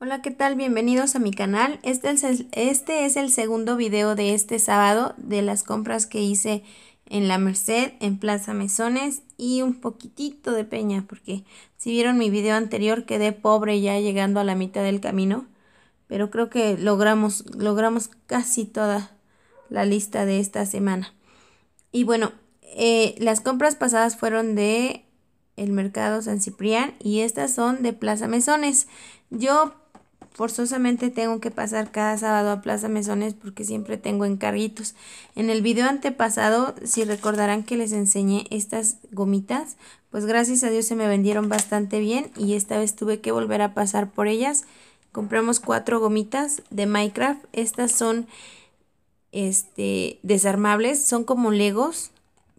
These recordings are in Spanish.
Hola, ¿qué tal? Bienvenidos a mi canal. Este es, este es, el segundo video de este sábado de las compras que hice en La Merced, en Plaza Mesones y un poquitito de Peña, porque si vieron mi video anterior quedé pobre ya llegando a la mitad del camino, pero creo que logramos, logramos casi toda la lista de esta semana. Y bueno, eh, las compras pasadas fueron de el mercado San Ciprián y estas son de Plaza Mesones. Yo Forzosamente tengo que pasar cada sábado a Plaza Mesones porque siempre tengo encarguitos. En el video antepasado, si recordarán que les enseñé estas gomitas, pues gracias a Dios se me vendieron bastante bien y esta vez tuve que volver a pasar por ellas. Compramos cuatro gomitas de Minecraft. Estas son este, desarmables, son como legos,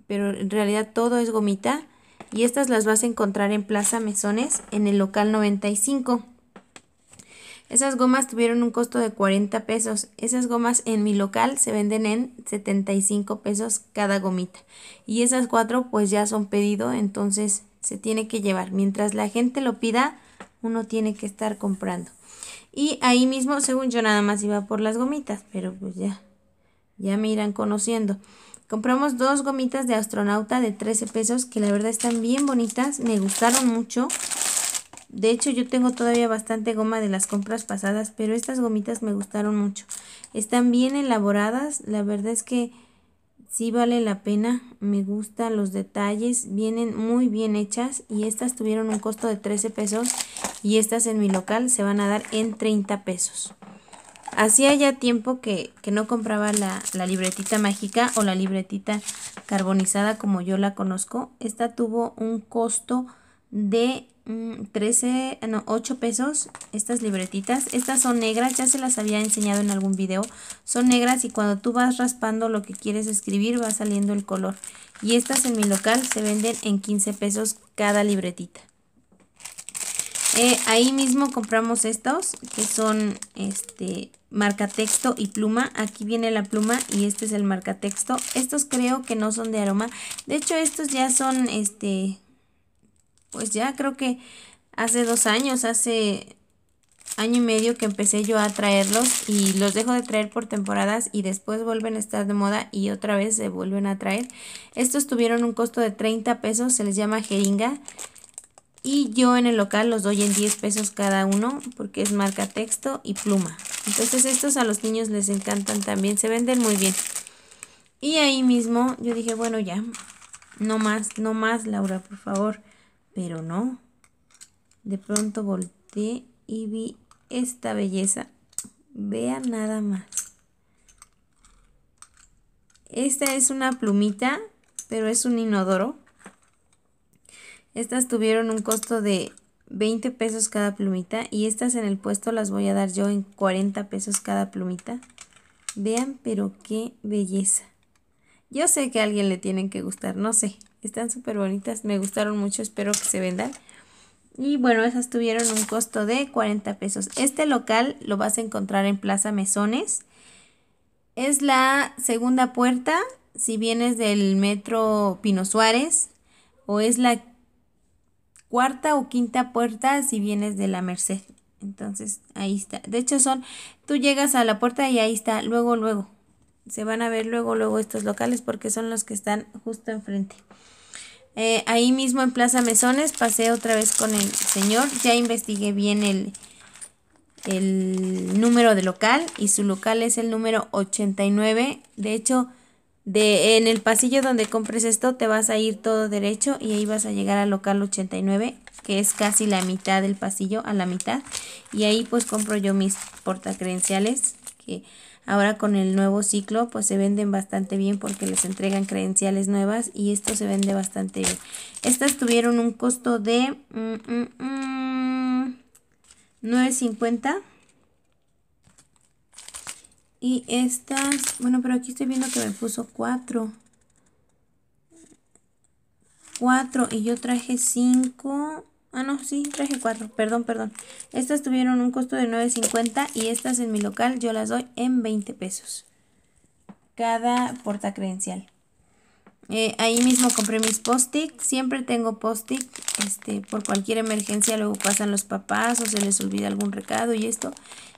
pero en realidad todo es gomita. Y estas las vas a encontrar en Plaza Mesones en el local 95. Esas gomas tuvieron un costo de 40 pesos. Esas gomas en mi local se venden en 75 pesos cada gomita. Y esas cuatro pues ya son pedido, entonces se tiene que llevar. Mientras la gente lo pida, uno tiene que estar comprando. Y ahí mismo, según yo nada más iba por las gomitas, pero pues ya, ya me irán conociendo. Compramos dos gomitas de astronauta de 13 pesos que la verdad están bien bonitas, me gustaron mucho. De hecho, yo tengo todavía bastante goma de las compras pasadas, pero estas gomitas me gustaron mucho. Están bien elaboradas, la verdad es que sí vale la pena, me gustan los detalles, vienen muy bien hechas y estas tuvieron un costo de 13 pesos y estas en mi local se van a dar en 30 pesos. Hacía ya tiempo que, no compraba la, la, libretita mágica o la libretita carbonizada como yo la conozco. Esta tuvo un costo de 13, mm, no, 8 pesos estas libretitas. Estas son negras, ya se las había enseñado en algún video. Son negras y cuando tú vas raspando lo que quieres escribir va saliendo el color. Y estas en mi local se venden en 15 pesos cada libretita. Eh, ahí mismo compramos estos que son este marca texto y pluma. Aquí viene la pluma y este es el marca texto. Estos creo que no son de aroma. De hecho estos ya son este pues ya creo que hace dos años, hace año y medio que empecé yo a traerlos y los dejo de traer por temporadas y después vuelven a estar de moda y otra vez se vuelven a traer. Estos tuvieron un costo de 30 pesos, se les llama jeringa. Y yo en el local los doy en 10 pesos cada uno porque es marca texto y pluma. Entonces estos a los niños les encantan también, se venden muy bien. Y ahí mismo yo dije, bueno ya, no más, no más Laura, por favor. Pero no. De pronto volteé y vi esta belleza. Vean nada más. Esta es una plumita, pero es un inodoro. Estas tuvieron un costo de 20 pesos cada plumita y estas en el puesto las voy a dar yo en 40 pesos cada plumita. Vean, pero qué belleza. Yo sé que a alguien le tienen que gustar, no sé. Están súper bonitas, me gustaron mucho, espero que se vendan. Y bueno, esas tuvieron un costo de 40 pesos. Este local lo vas a encontrar en Plaza Mesones. Es la segunda puerta si vienes del metro Pino Suárez o es la cuarta o quinta puerta si vienes de la Merced. Entonces, ahí está. De hecho, son, tú llegas a la puerta y ahí está, luego, luego. Se van a ver luego, luego estos locales porque son los que están justo enfrente. Eh, ahí mismo en Plaza Mesones pasé otra vez con el señor. Ya investigué bien el, el número de local y su local es el número 89. De hecho, de, en el pasillo donde compres esto te vas a ir todo derecho y ahí vas a llegar al local 89 que es casi la mitad del pasillo a la mitad y ahí pues compro yo mis portacredenciales que Ahora con el nuevo ciclo pues se venden bastante bien porque les entregan credenciales nuevas y esto se vende bastante bien. Estas tuvieron un costo de 9.50. Mm, mm, mm, y estas, bueno, pero aquí estoy viendo que me puso 4. 4 y yo traje 5. No, ah, no, sí, traje cuatro. Perdón, perdón. Estas tuvieron un costo de 9.50 y estas en mi local yo las doy en 20 pesos. Cada porta credencial. Eh, ahí mismo compré mis post Siempre tengo post Este, por cualquier emergencia luego pasan los papás o se les olvida algún recado y esto.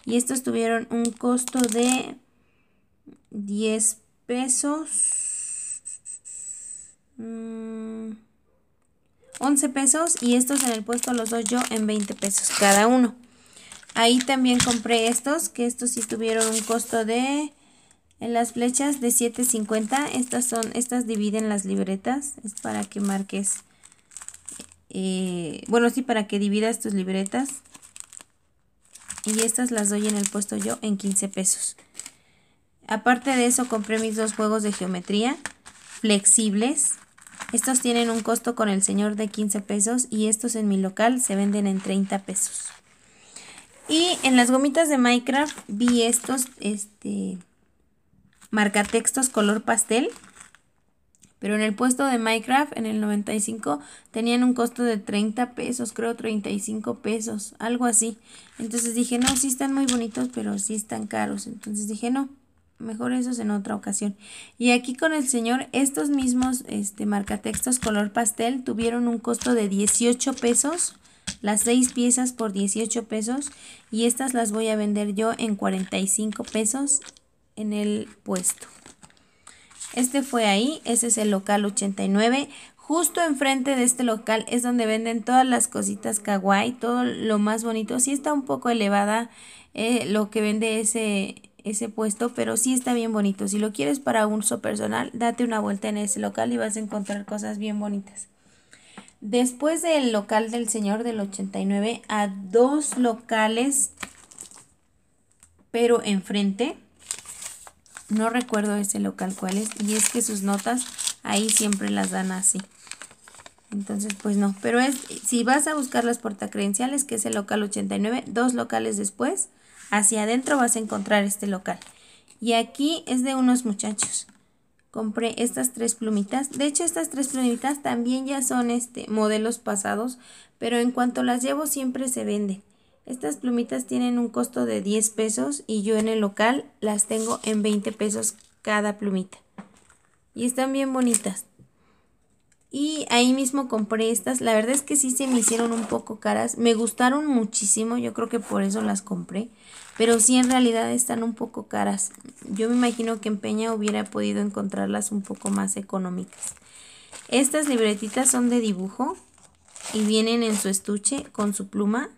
Y estas tuvieron un costo de 10 pesos. Mmm... 11 pesos y estos en el puesto los doy yo en 20 pesos cada uno. Ahí también compré estos, que estos sí tuvieron un costo de, en las flechas de 7.50. Estas son, estas dividen las libretas, es para que marques, eh, bueno sí, para que dividas tus libretas. Y estas las doy en el puesto yo en 15 pesos. Aparte de eso compré mis dos juegos de geometría flexibles estos tienen un costo con el señor de 15 pesos y estos en mi local se venden en 30 pesos. Y en las gomitas de Minecraft vi estos este, marcatextos color pastel. Pero en el puesto de Minecraft, en el 95, tenían un costo de 30 pesos, creo 35 pesos, algo así. Entonces dije, no, sí están muy bonitos, pero sí están caros. Entonces dije, no, mejor eso es en otra ocasión. Y aquí con el señor, estos mismos este, marcatextos color pastel tuvieron un costo de 18 pesos, las 6 piezas por 18 pesos y estas las voy a vender yo en 45 pesos en el puesto. Este fue ahí, ese es el local 89. Justo enfrente de este local es donde venden todas las cositas kawaii, todo lo más bonito. Sí está un poco elevada eh, lo que vende ese ese puesto, pero sí está bien bonito. Si lo quieres para uso personal, date una vuelta en ese local y vas a encontrar cosas bien bonitas. Después del local del señor del 89, a dos locales, pero enfrente, no recuerdo ese local cuál es, y es que sus notas ahí siempre las dan así. Entonces, pues no, pero es, si vas a buscar las portacredenciales, que es el local 89, dos locales después, Hacia adentro vas a encontrar este local. Y aquí es de unos muchachos. Compré estas tres plumitas. De hecho, estas tres plumitas también ya son este, modelos pasados, pero en cuanto las llevo siempre se venden. Estas plumitas tienen un costo de 10 pesos y yo en el local las tengo en 20 pesos cada plumita. Y están bien bonitas. Y ahí mismo compré estas. La verdad es que sí se me hicieron un poco caras. Me gustaron muchísimo. Yo creo que por eso las compré. Pero sí en realidad están un poco caras. Yo me imagino que en Peña hubiera podido encontrarlas un poco más económicas. Estas libretitas son de dibujo. Y vienen en su estuche con su pluma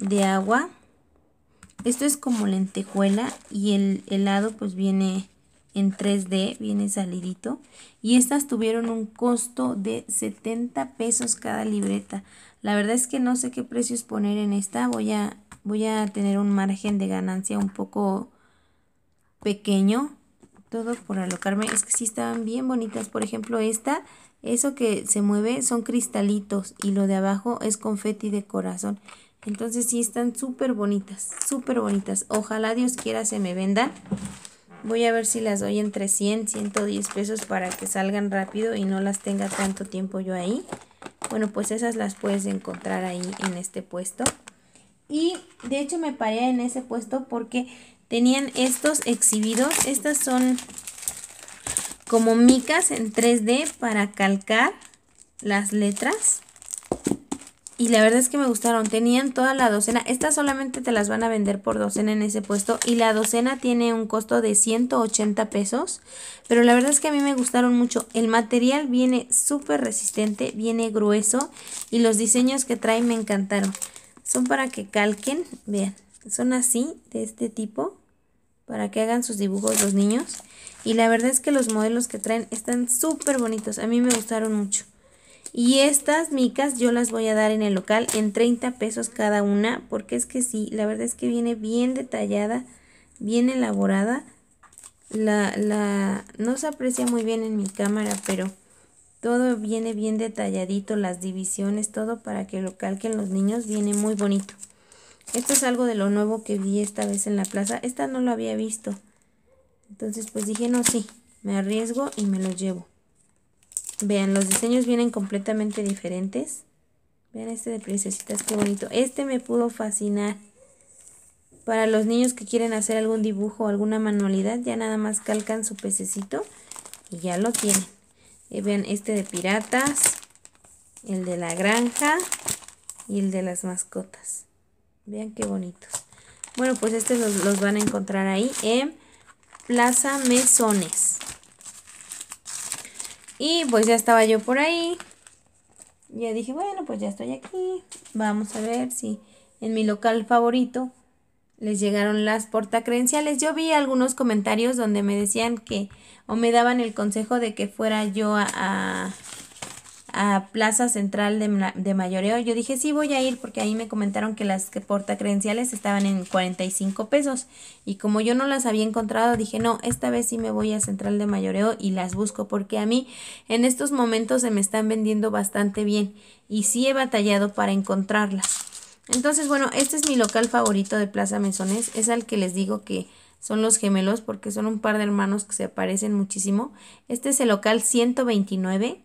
de agua. Esto es como lentejuela. Y el, helado pues viene en 3D, viene salidito. Y estas tuvieron un costo de 70 pesos cada libreta. La verdad es que no sé qué precios poner en esta. Voy a, voy a tener un margen de ganancia un poco pequeño. Todo por alocarme. Es que sí estaban bien bonitas. Por ejemplo, esta, eso que se mueve son cristalitos. Y lo de abajo es confeti de corazón. Entonces sí están súper bonitas, súper bonitas. Ojalá Dios quiera se me vendan. Voy a ver si las doy entre 100, 110 pesos para que salgan rápido y no las tenga tanto tiempo yo ahí. Bueno, pues esas las puedes encontrar ahí en este puesto. Y de hecho me paré en ese puesto porque tenían estos exhibidos. Estas son como micas en 3D para calcar las letras y la verdad es que me gustaron. Tenían toda la docena. Estas solamente te las van a vender por docena en ese puesto. Y la docena tiene un costo de 180 pesos. Pero la verdad es que a mí me gustaron mucho. El material viene súper resistente, viene grueso. Y los diseños que traen me encantaron. Son para que calquen. Vean, son así, de este tipo. Para que hagan sus dibujos los niños. Y la verdad es que los modelos que traen están súper bonitos. A mí me gustaron mucho. Y estas micas yo las voy a dar en el local en 30 pesos cada una, porque es que sí, la verdad es que viene bien detallada, bien elaborada. La, la, no se aprecia muy bien en mi cámara, pero todo viene bien detalladito, las divisiones, todo para que lo calquen los niños, viene muy bonito. Esto es algo de lo nuevo que vi esta vez en la plaza, esta no lo había visto. Entonces pues dije, no, sí, me arriesgo y me lo llevo. Vean, los diseños vienen completamente diferentes. Vean este de princesitas, qué bonito. Este me pudo fascinar. Para los niños que quieren hacer algún dibujo o alguna manualidad, ya nada más calcan su pececito y ya lo tienen. Eh, vean este de piratas, el de la granja y el de las mascotas. Vean qué bonitos. Bueno, pues estos los van a encontrar ahí en Plaza Mesones. Y pues ya estaba yo por ahí. Ya dije, bueno, pues ya estoy aquí. Vamos a ver si en mi local favorito les llegaron las portacredenciales. Yo vi algunos comentarios donde me decían que o me daban el consejo de que fuera yo a a Plaza Central de, Mayoreo. Yo dije, sí, voy a ir porque ahí me comentaron que las que porta credenciales estaban en 45 pesos. Y como yo no las había encontrado, dije, no, esta vez sí me voy a Central de Mayoreo y las busco porque a mí en estos momentos se me están vendiendo bastante bien y sí he batallado para encontrarlas. Entonces, bueno, este es mi local favorito de Plaza Mesones. Es al que les digo que son los gemelos porque son un par de hermanos que se parecen muchísimo. Este es el local 129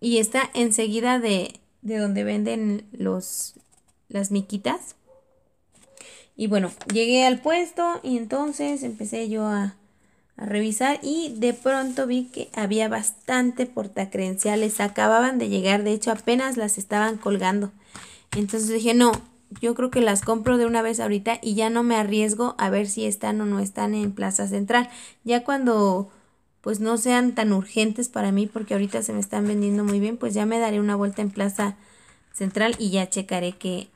y está enseguida de, de donde venden los, las miquitas. Y bueno, llegué al puesto y entonces empecé yo a, a revisar y de pronto vi que había bastante credenciales Acababan de llegar, de hecho apenas las estaban colgando. Entonces dije, no, yo creo que las compro de una vez ahorita y ya no me arriesgo a ver si están o no están en Plaza Central. Ya cuando pues no sean tan urgentes para mí porque ahorita se me están vendiendo muy bien, pues ya me daré una vuelta en Plaza Central y ya checaré que,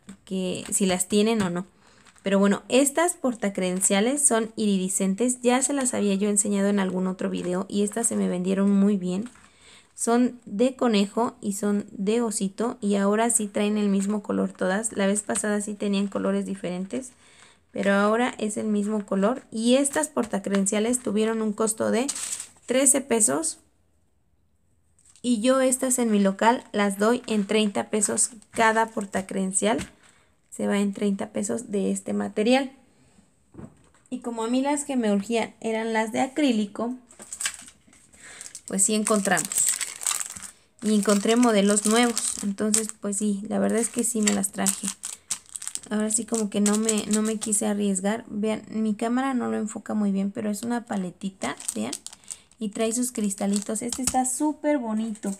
si las tienen o no. Pero bueno, estas portacredenciales son iridiscentes, ya se las había yo enseñado en algún otro video y estas se me vendieron muy bien. Son de conejo y son de osito y ahora sí traen el mismo color todas. La vez pasada sí tenían colores diferentes, pero ahora es el mismo color. Y estas portacredenciales tuvieron un costo de 13 pesos. Y yo estas en mi local las doy en 30 pesos cada porta credencial Se va en 30 pesos de este material. Y como a mí las que me urgían eran las de acrílico, pues sí encontramos. Y encontré modelos nuevos. Entonces, pues sí, la verdad es que sí me las traje. Ahora sí como que no me, no me quise arriesgar. Vean, mi cámara no lo enfoca muy bien, pero es una paletita, vean y trae sus cristalitos. Este está súper bonito.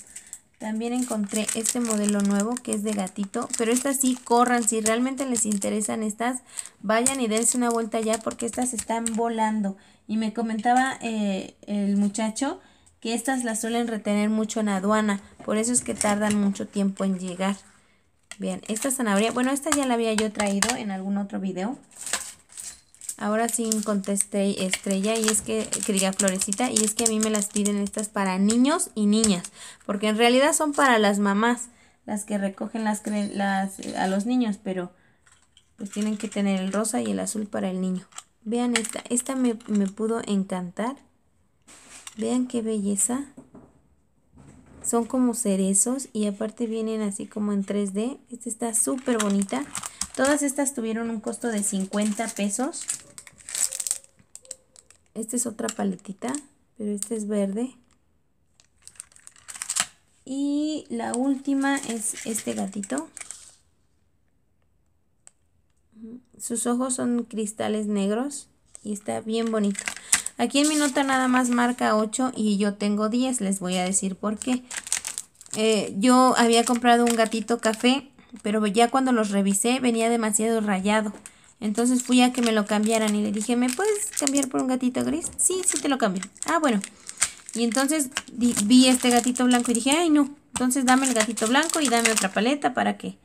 También encontré este modelo nuevo que es de gatito, pero estas sí corran, si realmente les interesan estas, vayan y dense una vuelta ya porque estas están volando. Y me comentaba eh, el muchacho que estas las suelen retener mucho en aduana, por eso es que tardan mucho tiempo en llegar. Bien, esta zanahoria, bueno esta ya la había yo traído en algún otro video, Ahora sí contesté estrella y es que, quería florecita, y es que a mí me las piden estas para niños y niñas, porque en realidad son para las mamás, las que recogen las, a los niños, pero pues tienen que tener el rosa y el azul para el niño. Vean esta, esta me, me pudo encantar. Vean qué belleza. Son como cerezos y aparte vienen así como en 3D. Esta está súper bonita. Todas estas tuvieron un costo de 50 pesos. Esta es otra paletita, pero esta es verde. Y la última es este gatito. Sus ojos son cristales negros y está bien bonito. Aquí en mi nota nada más marca 8 y yo tengo 10, les voy a decir por qué. Eh, yo había comprado un gatito café, pero ya cuando los revisé venía demasiado rayado. Entonces fui a que me lo cambiaran y le dije, ¿me puedes cambiar por un gatito gris? Sí, sí te lo cambio. Ah, bueno. Y entonces vi este gatito blanco y dije, ay no, entonces dame el gatito blanco y dame otra paleta para que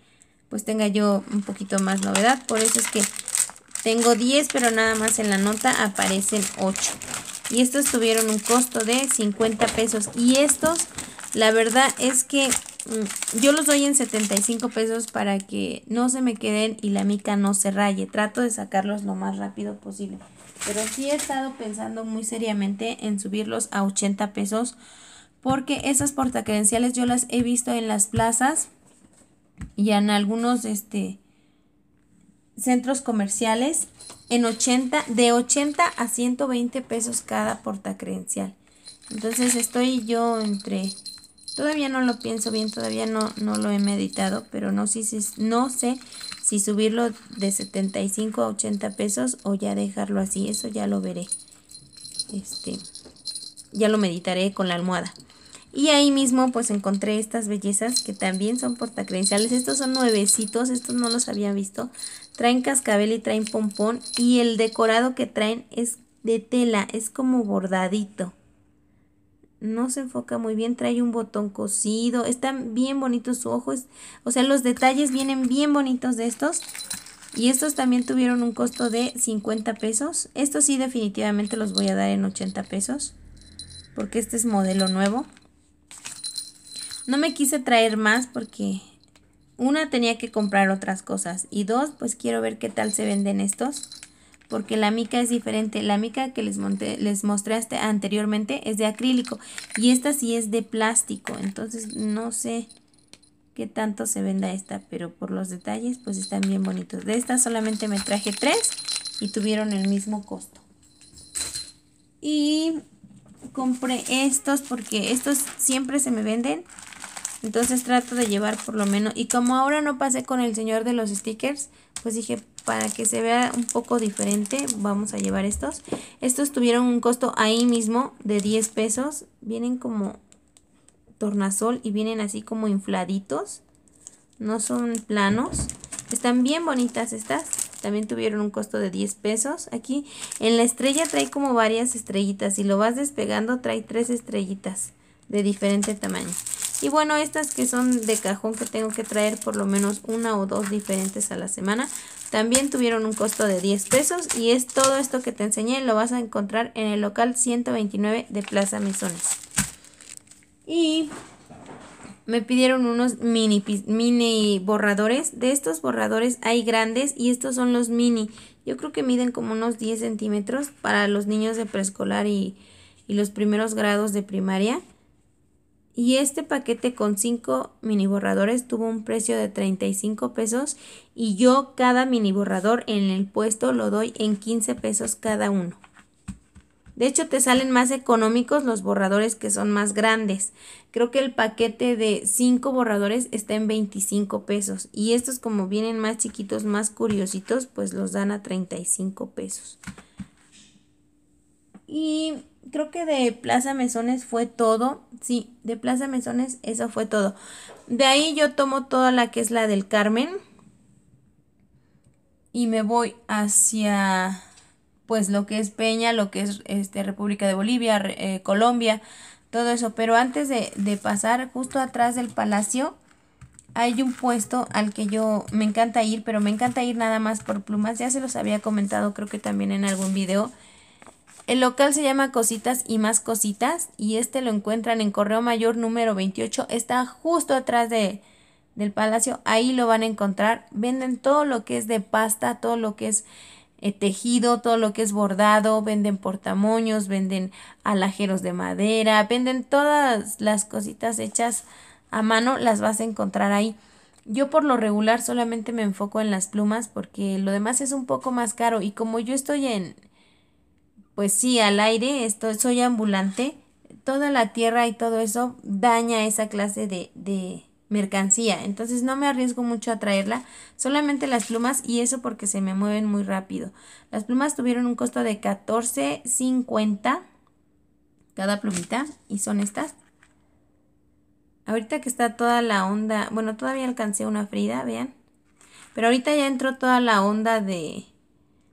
pues tenga yo un poquito más novedad. Por eso es que tengo 10, pero nada más en la nota aparecen 8. Y estos tuvieron un costo de 50 pesos. Y estos la verdad es que mm, yo los doy en 75 pesos para que no se me queden y la mica no se raye. Trato de sacarlos lo más rápido posible. Pero sí he estado pensando muy seriamente en subirlos a 80 pesos porque esas portacredenciales yo las he visto en las plazas y en algunos este, centros comerciales en 80, de 80 a 120 pesos cada portacredencial. Entonces estoy yo entre Todavía no lo pienso bien, todavía no, no lo he meditado, pero no, si, no sé si subirlo de 75 a 80 pesos o ya dejarlo así, eso ya lo veré. Este, ya lo meditaré con la almohada. Y ahí mismo pues encontré estas bellezas que también son portacredenciales. Estos son nuevecitos, estos no los había visto. Traen cascabel y traen pompón y el decorado que traen es de tela, es como bordadito no se enfoca muy bien, trae un botón cosido, están bien bonitos su ojos. o sea, los detalles vienen bien bonitos de estos. Y estos también tuvieron un costo de 50 pesos. Estos sí definitivamente los voy a dar en 80 pesos. Porque este es modelo nuevo. No me quise traer más porque una tenía que comprar otras cosas. Y dos, pues quiero ver qué tal se venden estos porque la mica es diferente. La mica que les, monté, les mostré anteriormente es de acrílico y esta sí es de plástico, entonces no sé qué tanto se venda esta, pero por los detalles pues están bien bonitos. De esta solamente me traje tres y tuvieron el mismo costo. Y compré estos porque estos siempre se me venden. Entonces trato de llevar por lo menos. Y como ahora no pasé con el señor de los stickers, pues dije, para que se vea un poco diferente vamos a llevar estos estos tuvieron un costo ahí mismo de 10 pesos vienen como tornasol y vienen así como infladitos no son planos están bien bonitas estas también tuvieron un costo de 10 pesos aquí en la estrella trae como varias estrellitas si lo vas despegando trae tres estrellitas de diferente tamaño y bueno, estas que son de cajón que tengo que traer por lo menos una o dos diferentes a la semana también tuvieron un costo de 10 pesos y es todo esto que te enseñé lo vas a encontrar en el local 129 de Plaza Misones. Y me pidieron unos mini, mini borradores. De estos borradores hay grandes y estos son los mini. Yo creo que miden como unos 10 centímetros para los niños de preescolar y, y los primeros grados de primaria. Y este paquete con 5 mini borradores tuvo un precio de 35 pesos y yo cada mini borrador en el puesto lo doy en 15 pesos cada uno. De hecho, te salen más económicos los borradores que son más grandes. Creo que el paquete de 5 borradores está en 25 pesos. Y estos como vienen más chiquitos, más curiositos, pues los dan a 35 pesos. Y creo que de Plaza Mesones fue todo. Sí, de Plaza Mesones eso fue todo. De ahí yo tomo toda la que es la del Carmen. Y me voy hacia pues lo que es Peña, lo que es este, República de Bolivia, eh, Colombia, todo eso. Pero antes de, de pasar justo atrás del palacio hay un puesto al que yo me encanta ir, pero me encanta ir nada más por plumas. Ya se los había comentado creo que también en algún video. El local se llama Cositas y más Cositas y este lo encuentran en Correo Mayor número 28. Está justo atrás de, del palacio. Ahí lo van a encontrar. Venden todo lo que es de pasta, todo lo que es eh, tejido, todo lo que es bordado. Venden portamoños, venden alajeros de madera, venden todas las cositas hechas a mano. Las vas a encontrar ahí. Yo por lo regular solamente me enfoco en las plumas porque lo demás es un poco más caro y como yo estoy en pues sí, al aire, esto soy ambulante, toda la tierra y todo eso daña esa clase de, de mercancía. Entonces no me arriesgo mucho a traerla, solamente las plumas y eso porque se me mueven muy rápido. Las plumas tuvieron un costo de 14.50 cada plumita y son estas. Ahorita que está toda la onda, bueno, todavía alcancé una Frida, vean. Pero ahorita ya entró toda la onda de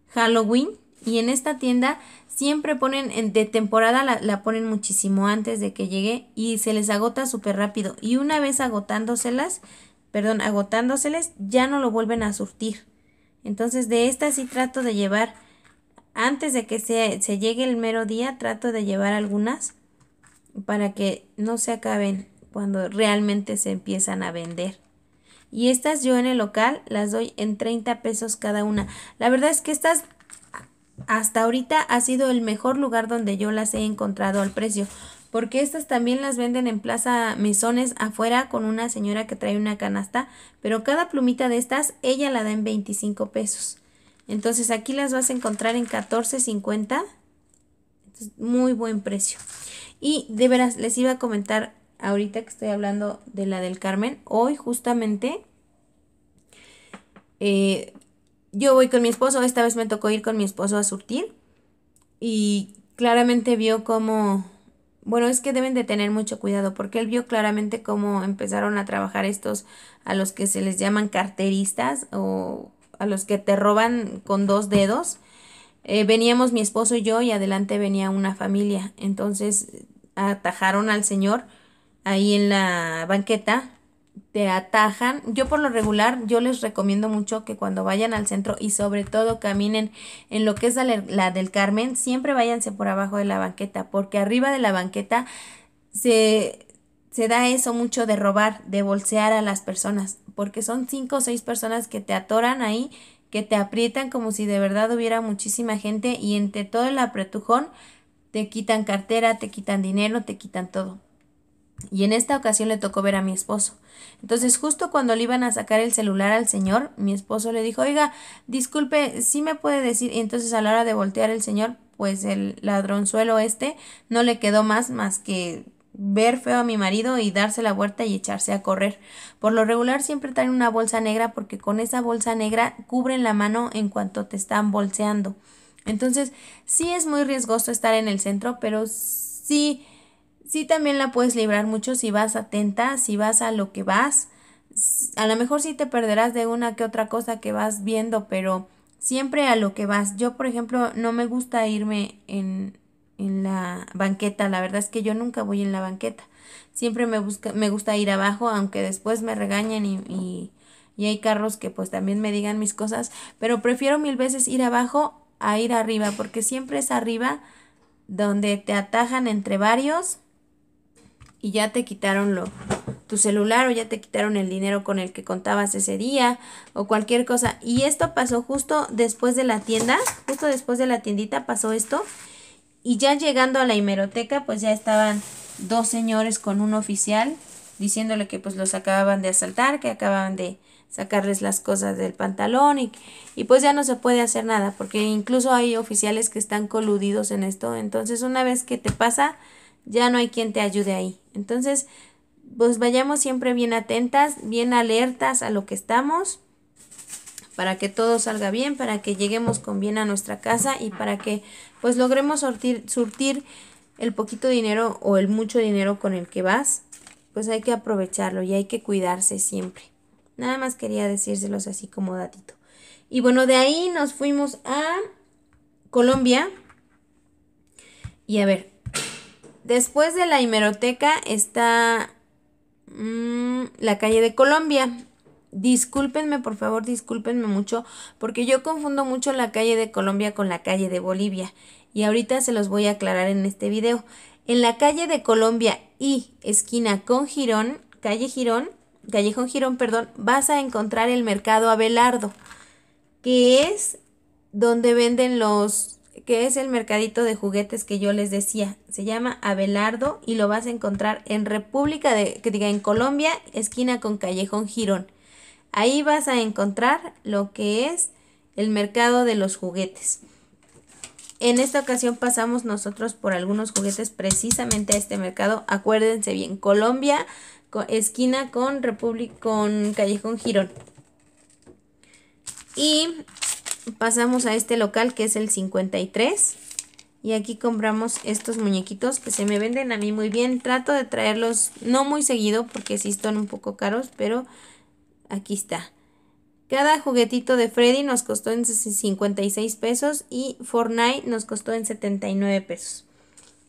Halloween y en esta tienda siempre ponen de temporada, la, ponen muchísimo antes de que llegue y se les agota súper rápido. Y una vez agotándoselas, perdón, agotándoseles, ya no lo vuelven a surtir. Entonces de estas sí trato de llevar, antes de que se, se llegue el mero día, trato de llevar algunas para que no se acaben cuando realmente se empiezan a vender. Y estas yo en el local las doy en 30 pesos cada una. La verdad es que estas hasta ahorita ha sido el mejor lugar donde yo las he encontrado al precio, porque estas también las venden en Plaza Mesones afuera con una señora que trae una canasta, pero cada plumita de estas ella la da en 25 pesos. Entonces aquí las vas a encontrar en 14.50. Muy buen precio. Y de veras, les iba a comentar ahorita que estoy hablando de la del Carmen, hoy justamente eh, yo voy con mi esposo, esta vez me tocó ir con mi esposo a surtir y claramente vio cómo, bueno, es que deben de tener mucho cuidado porque él vio claramente cómo empezaron a trabajar estos a los que se les llaman carteristas o a los que te roban con dos dedos. Eh, veníamos mi esposo y yo y adelante venía una familia, entonces atajaron al señor ahí en la banqueta te atajan. Yo por lo regular, yo les recomiendo mucho que cuando vayan al centro y sobre todo caminen en lo que es la, del Carmen, siempre váyanse por abajo de la banqueta, porque arriba de la banqueta se, se da eso mucho de robar, de bolsear a las personas, porque son cinco o seis personas que te atoran ahí, que te aprietan como si de verdad hubiera muchísima gente y entre todo el apretujón te quitan cartera, te quitan dinero, te quitan todo. Y en esta ocasión le tocó ver a mi esposo. Entonces, justo cuando le iban a sacar el celular al señor, mi esposo le dijo, oiga, disculpe, ¿sí me puede decir? Y entonces a la hora de voltear el señor, pues el ladronzuelo este no le quedó más más que ver feo a mi marido y darse la vuelta y echarse a correr. Por lo regular siempre traen una bolsa negra porque con esa bolsa negra cubren la mano en cuanto te están bolseando. Entonces, sí es muy riesgoso estar en el centro, pero sí sí también la puedes librar mucho si vas atenta, si vas a lo que vas. A lo mejor sí te perderás de una que otra cosa que vas viendo, pero siempre a lo que vas. Yo, por ejemplo, no me gusta irme en, la banqueta. La verdad es que yo nunca voy en la banqueta. Siempre me, me gusta ir abajo, aunque después me regañen y, y, y hay carros que pues también me digan mis cosas. Pero prefiero mil veces ir abajo a ir arriba, porque siempre es arriba donde te atajan entre varios y ya te quitaron lo, tu celular o ya te quitaron el dinero con el que contabas ese día o cualquier cosa. Y esto pasó justo después de la tienda, justo después de la tiendita pasó esto. Y ya llegando a la himeroteca, pues ya estaban dos señores con un oficial diciéndole que pues los acababan de asaltar, que acababan de sacarles las cosas del pantalón y, y pues ya no se puede hacer nada porque incluso hay oficiales que están coludidos en esto. Entonces una vez que te pasa, ya no hay quien te ayude ahí. Entonces, pues vayamos siempre bien atentas, bien alertas a lo que estamos, para que todo salga bien, para que lleguemos con bien a nuestra casa y para que pues logremos surtir, surtir el poquito dinero o el mucho dinero con el que vas, pues hay que aprovecharlo y hay que cuidarse siempre. Nada más quería decírselos así como datito. Y bueno, de ahí nos fuimos a Colombia. Y a ver, Después de la Himeroteca está mm, la calle de Colombia. Discúlpenme, por favor, discúlpenme mucho, porque yo confundo mucho la calle de Colombia con la calle de Bolivia. Y ahorita se los voy a aclarar en este video. En la calle de Colombia y esquina con Girón, calle Girón, callejón Girón, perdón, vas a encontrar el mercado Abelardo, que es donde venden los que es el mercadito de juguetes que yo les decía. Se llama Abelardo y lo vas a encontrar en República de, que diga, en Colombia, esquina con Callejón Girón. Ahí vas a encontrar lo que es el mercado de los juguetes. En esta ocasión pasamos nosotros por algunos juguetes precisamente a este mercado. Acuérdense bien, Colombia, esquina con República, con Callejón Girón. Y pasamos a este local que es el 53 y aquí compramos estos muñequitos que se me venden a mí muy bien. Trato de traerlos no muy seguido porque sí son un poco caros, pero aquí está. Cada juguetito de Freddy nos costó en 56 pesos y Fortnite nos costó en 79 pesos.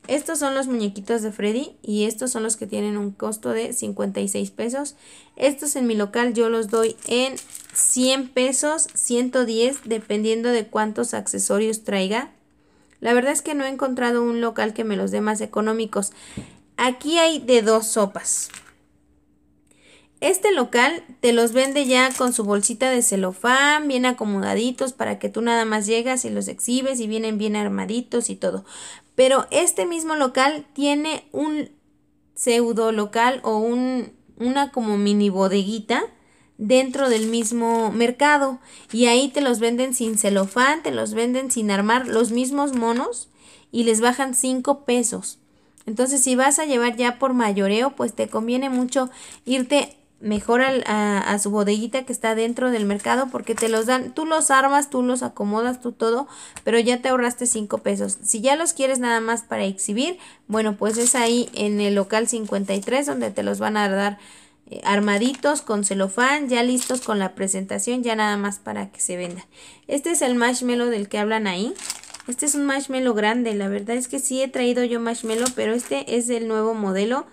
Estos son los muñequitos de Freddy y estos son los que tienen un costo de 56 pesos. Estos en mi local yo los doy en 100 pesos, 110 dependiendo de cuántos accesorios traiga. La verdad es que no he encontrado un local que me los dé más económicos. Aquí hay de dos sopas. Este local te los vende ya con su bolsita de celofán, bien acomodaditos para que tú nada más llegas y los exhibes y vienen bien armaditos y todo. Pero este mismo local tiene un pseudo local o un, una como mini bodeguita dentro del mismo mercado y ahí te los venden sin celofán, te los venden sin armar los mismos monos y les bajan 5 pesos. Entonces si vas a llevar ya por mayoreo, pues te conviene mucho irte mejor a, a, su bodeguita que está dentro del mercado porque te los dan, tú los armas, tú los acomodas, tú todo, pero ya te ahorraste 5 pesos. Si ya los quieres nada más para exhibir, bueno, pues es ahí en el local 53 donde te los van a dar eh, armaditos con celofán, ya listos con la presentación, ya nada más para que se venda Este es el marshmallow del que hablan ahí. Este es un marshmallow grande, la verdad es que sí he traído yo marshmallow, pero este es el nuevo modelo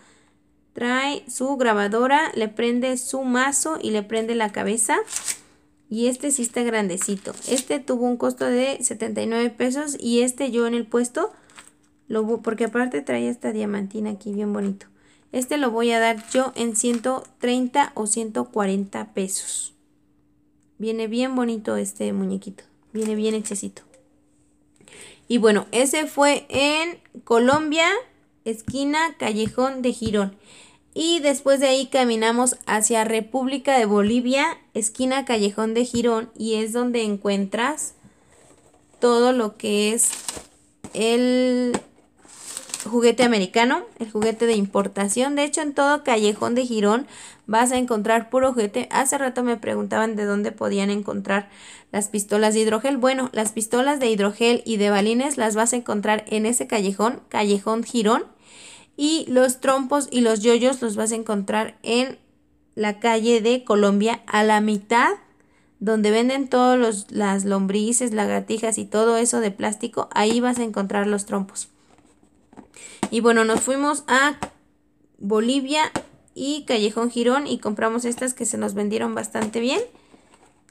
trae su grabadora, le prende su mazo y le prende la cabeza. Y este sí está grandecito. Este tuvo un costo de 79 pesos y este yo en el puesto, lo, porque aparte trae esta diamantina aquí bien bonito. Este lo voy a dar yo en 130 o 140 pesos. Viene bien bonito este muñequito. Viene bien hechecito. Y bueno, ese fue en Colombia esquina Callejón de Girón. Y después de ahí caminamos hacia República de Bolivia, esquina Callejón de Girón, y es donde encuentras todo lo que es el juguete americano, el juguete de importación. De hecho, en todo callejón de Girón vas a encontrar puro juguete. Hace rato me preguntaban de dónde podían encontrar las pistolas de hidrogel. Bueno, las pistolas de hidrogel y de balines las vas a encontrar en ese callejón, callejón Girón. Y los trompos y los yoyos los vas a encontrar en la calle de Colombia a la mitad donde venden todos los las lombrices, lagartijas y todo eso de plástico, ahí vas a encontrar los trompos. Y bueno, nos fuimos a Bolivia y Callejón Girón y compramos estas que se nos vendieron bastante bien.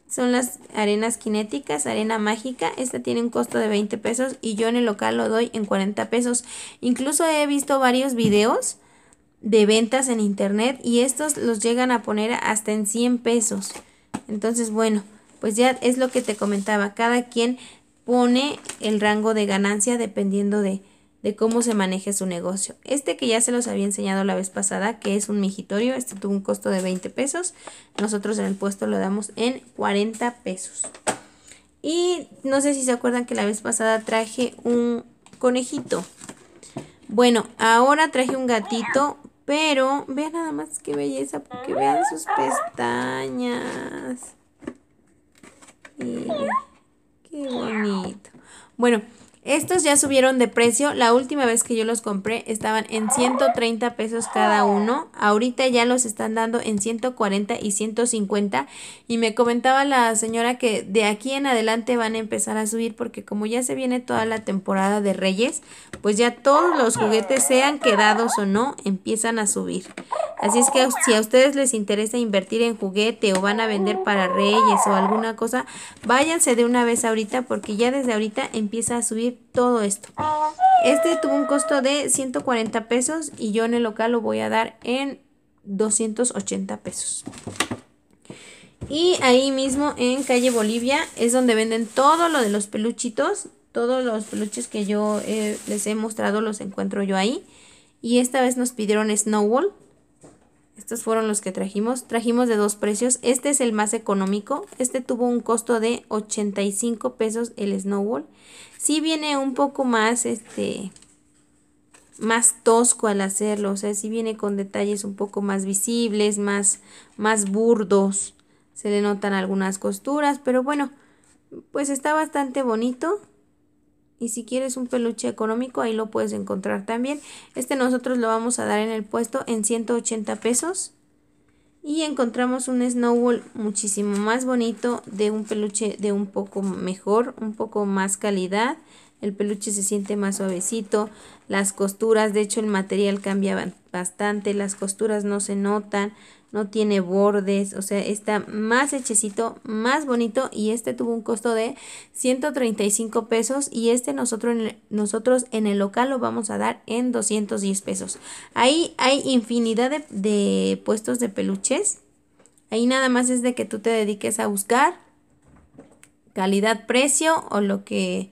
Son las arenas kinéticas, arena mágica. Esta tiene un costo de 20 pesos y yo en el local lo doy en 40 pesos. Incluso he visto varios videos de ventas en internet y estos los llegan a poner hasta en 100 pesos. Entonces, bueno, pues ya es lo que te comentaba. Cada quien pone el rango de ganancia dependiendo de, de cómo se maneja su negocio. Este que ya se los había enseñado la vez pasada, que es un mijitorio. este tuvo un costo de 20 pesos, nosotros en el puesto lo damos en 40 pesos. Y no sé si se acuerdan que la vez pasada traje un conejito. Bueno, ahora traje un gatito, pero vean nada más qué belleza, porque vean sus pestañas. qué bonito. Bueno, estos ya subieron de precio, la última vez que yo los compré estaban en 130 pesos cada uno, ahorita ya los están dando en 140 y 150 y me comentaba la señora que de aquí en adelante van a empezar a subir porque como ya se viene toda la temporada de Reyes, pues ya todos los juguetes sean quedados o no, empiezan a subir. Así es que si a ustedes les interesa invertir en juguete o van a vender para Reyes o alguna cosa, váyanse de una vez ahorita porque ya desde ahorita empieza a subir todo esto. Este tuvo un costo de 140 pesos y yo en el local lo voy a dar en 280 pesos. Y ahí mismo en calle Bolivia es donde venden todo lo de los peluchitos. Todos los peluches que yo eh, les he mostrado los encuentro yo ahí. Y esta vez nos pidieron Snowball. Estos fueron los que trajimos. Trajimos de dos precios. Este es el más económico. Este tuvo un costo de 85 pesos el Snowball. Sí viene un poco más, este, más tosco al hacerlo. O sea, sí viene con detalles un poco más visibles, más, más burdos. Se le notan algunas costuras, pero bueno, pues está bastante bonito. Y si quieres un peluche económico, ahí lo puedes encontrar también. Este nosotros lo vamos a dar en el puesto en 180 pesos. Y encontramos un snowball muchísimo más bonito, de un peluche de un poco mejor, un poco más calidad. El peluche se siente más suavecito, las costuras, de hecho el material cambia bastante, las costuras no se notan, no tiene bordes, o sea, está más hechecito, más bonito y este tuvo un costo de 135 pesos y este nosotros en el, nosotros en el local lo vamos a dar en 210 pesos. Ahí hay infinidad de, puestos de peluches. Ahí nada más es de que tú te dediques a buscar calidad, precio o lo que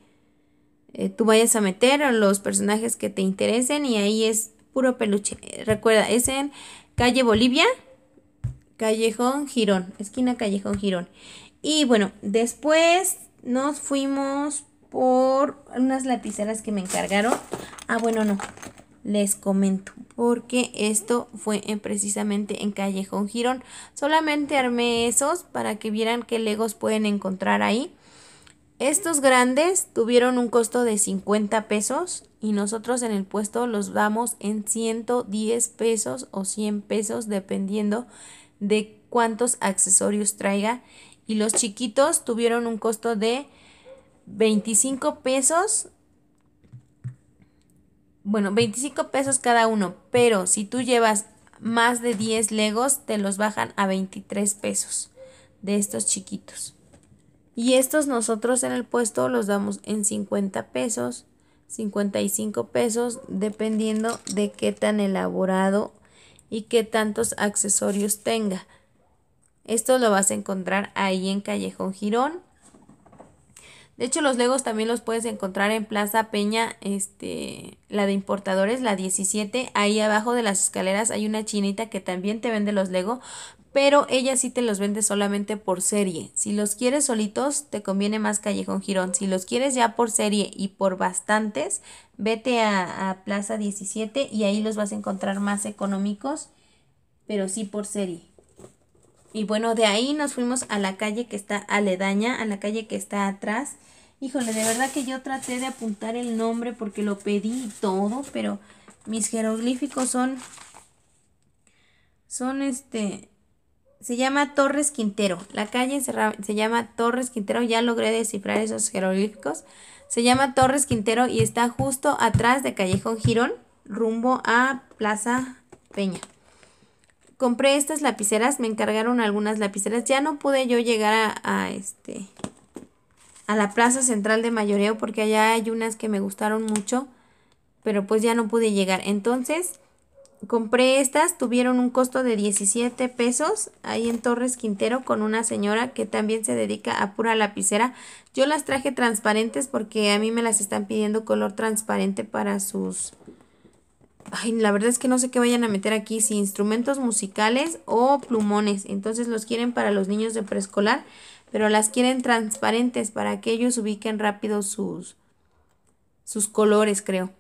eh, tú vayas a meter o los personajes que te interesen y ahí es puro peluche. Recuerda, es en calle Bolivia Callejón Girón, esquina Callejón Girón. Y bueno, después nos fuimos por unas lapiceras que me encargaron. Ah, bueno, no, les comento, porque esto fue eh, precisamente en Callejón Girón. Solamente armé esos para que vieran qué legos pueden encontrar ahí. Estos grandes tuvieron un costo de 50 pesos y nosotros en el puesto los damos en 110 pesos o 100 pesos dependiendo de cuántos accesorios traiga. Y los chiquitos tuvieron un costo de 25 pesos. Bueno, 25 pesos cada uno, pero si tú llevas más de 10 legos, te los bajan a 23 pesos de estos chiquitos. Y estos nosotros en el puesto los damos en 50 pesos, 55 pesos, dependiendo de qué tan elaborado y qué tantos accesorios tenga. Esto lo vas a encontrar ahí en Callejón Girón. De hecho, los Legos también los puedes encontrar en Plaza Peña, este, la de importadores, la 17. Ahí abajo de las escaleras hay una chinita que también te vende los legos pero ella sí te los vende solamente por serie. Si los quieres solitos, te conviene más Callejón Girón. Si los quieres ya por serie y por bastantes, vete a, Plaza 17 y ahí los vas a encontrar más económicos, pero sí por serie. Y bueno, de ahí nos fuimos a la calle que está aledaña, a la calle que está atrás. Híjole, de verdad que yo traté de apuntar el nombre porque lo pedí todo, pero mis jeroglíficos son... Son este se llama Torres Quintero. La calle se, llama Torres Quintero. Ya logré descifrar esos jeroglíficos. Se llama Torres Quintero y está justo atrás de Callejón Girón, rumbo a Plaza Peña. Compré estas lapiceras, me encargaron algunas lapiceras. Ya no pude yo llegar a, este a la Plaza Central de Mayoreo porque allá hay unas que me gustaron mucho, pero pues ya no pude llegar. Entonces, compré estas, tuvieron un costo de 17 pesos ahí en Torres Quintero con una señora que también se dedica a pura lapicera. Yo las traje transparentes porque a mí me las están pidiendo color transparente para sus... Ay, la verdad es que no sé qué vayan a meter aquí, si instrumentos musicales o plumones. Entonces los quieren para los niños de preescolar, pero las quieren transparentes para que ellos ubiquen rápido sus, sus colores, creo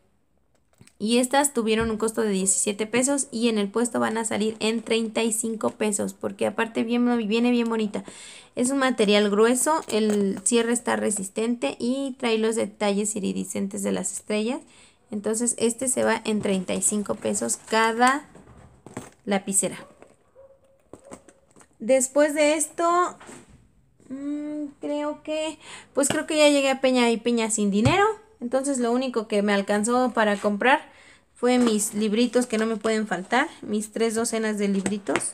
y estas tuvieron un costo de 17 pesos y en el puesto van a salir en 35 pesos porque aparte viene bien bonita. Es un material grueso, el cierre está resistente y trae los detalles iridiscentes de las estrellas. Entonces este se va en 35 pesos cada lapicera. Después de esto, mm, creo que, pues creo que ya llegué a Peña y Peña sin dinero. Entonces lo único que me alcanzó para comprar fue mis libritos que no me pueden faltar, mis tres docenas de libritos.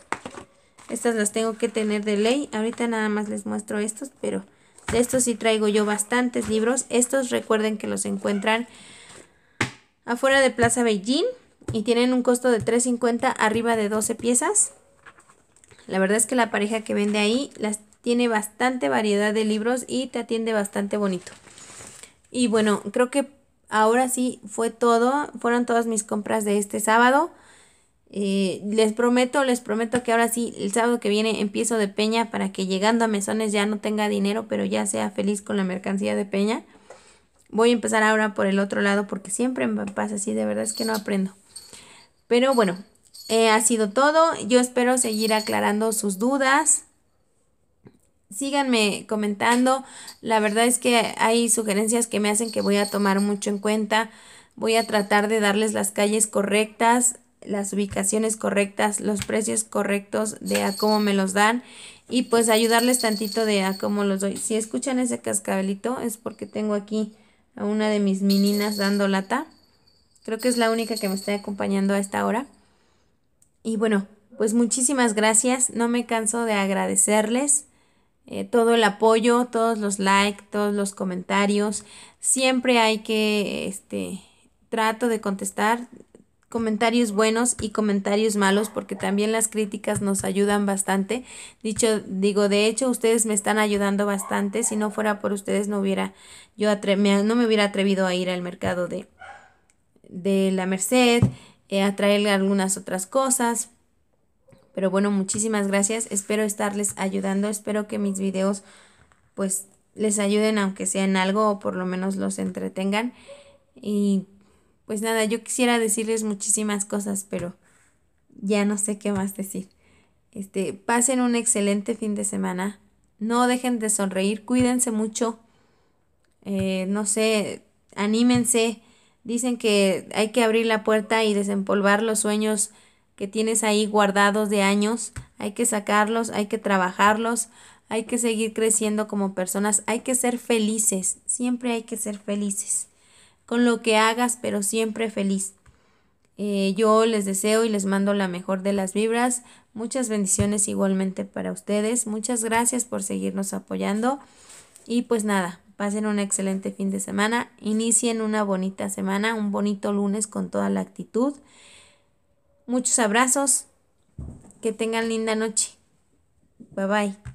Estas las tengo que tener de ley. Ahorita nada más les muestro estos, pero de estos sí traigo yo bastantes libros. Estos recuerden que los encuentran afuera de Plaza Beijing y tienen un costo de 3.50 arriba de 12 piezas. La verdad es que la pareja que vende ahí las tiene bastante variedad de libros y te atiende bastante bonito. Y bueno, creo que ahora sí fue todo. Fueron todas mis compras de este sábado. Eh, les prometo, les prometo que ahora sí, el sábado que viene empiezo de Peña para que llegando a Mesones ya no tenga dinero, pero ya sea feliz con la mercancía de Peña. Voy a empezar ahora por el otro lado porque siempre me pasa así, de verdad es que no aprendo. Pero bueno, eh, ha sido todo. Yo espero seguir aclarando sus dudas síganme comentando. La verdad es que hay sugerencias que me hacen que voy a tomar mucho en cuenta. Voy a tratar de darles las calles correctas, las ubicaciones correctas, los precios correctos de a cómo me los dan y pues ayudarles tantito de a cómo los doy. Si escuchan ese cascabelito es porque tengo aquí a una de mis meninas dando lata. Creo que es la única que me está acompañando a esta hora. Y bueno, pues muchísimas gracias. No me canso de agradecerles. Eh, todo el apoyo, todos los likes, todos los comentarios. Siempre hay que, este, trato de contestar comentarios buenos y comentarios malos porque también las críticas nos ayudan bastante. Dicho, digo, de hecho ustedes me están ayudando bastante. Si no fuera por ustedes no hubiera, yo me, no me hubiera atrevido a ir al mercado de, de la Merced, eh, a traerle algunas otras cosas, pero bueno, muchísimas gracias. Espero estarles ayudando. Espero que mis videos pues les ayuden aunque sean algo o por lo menos los entretengan. Y pues nada, yo quisiera decirles muchísimas cosas, pero ya no sé qué más decir. Este, pasen un excelente fin de semana. No dejen de sonreír, cuídense mucho. Eh, no sé, anímense. Dicen que hay que abrir la puerta y desempolvar los sueños que tienes ahí guardados de años, hay que sacarlos, hay que trabajarlos, hay que seguir creciendo como personas, hay que ser felices, siempre hay que ser felices, con lo que hagas, pero siempre feliz. Eh, yo les deseo y les mando la mejor de las vibras, muchas bendiciones igualmente para ustedes, muchas gracias por seguirnos apoyando y pues nada, pasen un excelente fin de semana, inicien una bonita semana, un bonito lunes con toda la actitud. Muchos abrazos. Que tengan linda noche. Bye bye.